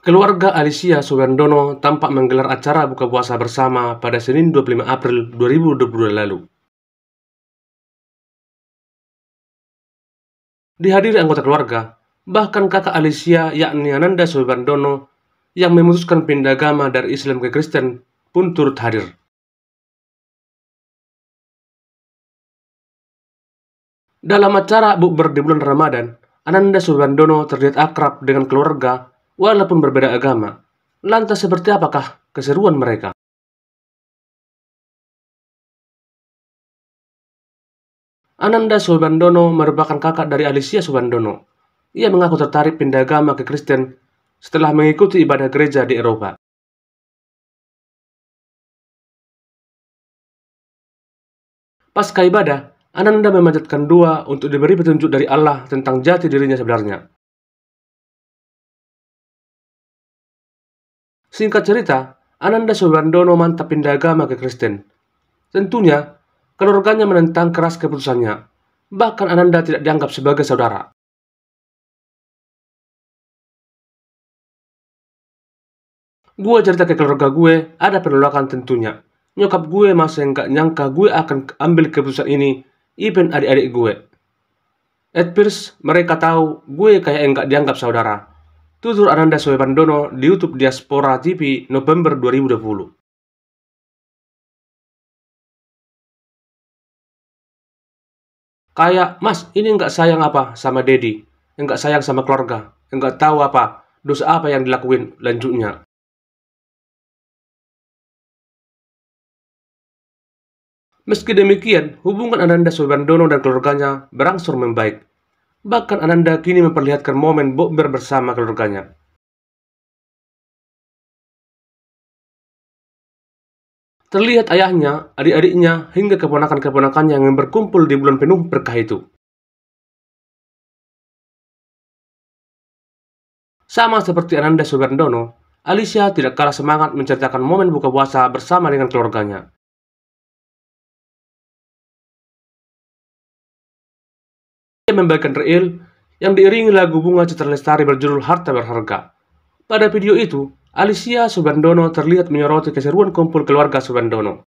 Keluarga Alicia Suwendono tampak menggelar acara buka puasa bersama pada Senin 25 April 2022 lalu. Dihadiri anggota keluarga, bahkan kakak Alicia yakni Ananda Suwendono yang memutuskan pindah agama dari Islam ke Kristen pun turut hadir. Dalam acara bukber di bulan Ramadan, Ananda Subandono terlihat akrab dengan keluarga walaupun berbeda agama. Lantas seperti apakah keseruan mereka? Ananda Subandono merupakan kakak dari Alicia Subandono. Ia mengaku tertarik pindah agama ke Kristen setelah mengikuti ibadah gereja di Eropa. Pasca ibadah, Ananda memanjatkan doa untuk diberi petunjuk dari Allah tentang jati dirinya sebenarnya. Singkat cerita, Ananda Soewandono mantap pindah agama ke Kristen. Tentunya, keluarganya menentang keras keputusannya. Bahkan Ananda tidak dianggap sebagai saudara. Gue cerita ke keluarga gue, ada penolakan tentunya. Nyokap gue masih enggak nyangka gue akan ambil keputusan ini, even adik-adik gue. At first, mereka tahu gue kayak enggak dianggap saudara. Tutur Ananda Soebandono di YouTube Diaspora TV November 2020. Kayak, mas ini nggak sayang apa sama Dedi, nggak sayang sama keluarga, nggak tahu apa, dosa apa yang dilakuin lanjutnya. Meski demikian, hubungan Ananda Soebandono dan keluarganya berangsur membaik. Bahkan Ananda kini memperlihatkan momen bokber bersama keluarganya. Terlihat ayahnya, adik-adiknya, hingga keponakan-keponakannya yang berkumpul di bulan penuh berkah itu. Sama seperti Ananda Subardono, Alicia tidak kalah semangat menceritakan momen buka puasa bersama dengan keluarganya. membagikan real yang diiringi lagu bunga citra lestari berjudul Harta Berharga. Pada video itu, Alicia Subandono terlihat menyoroti keseruan kumpul keluarga Subandono.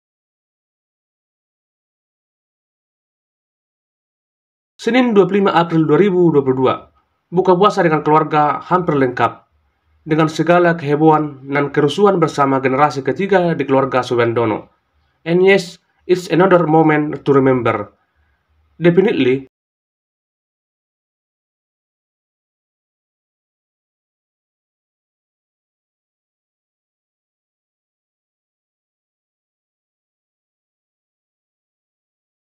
Senin 25 April 2022, buka puasa dengan keluarga hampir lengkap. Dengan segala kehebohan dan kerusuhan bersama generasi ketiga di keluarga Subandono. And yes, it's another moment to remember. Definitely,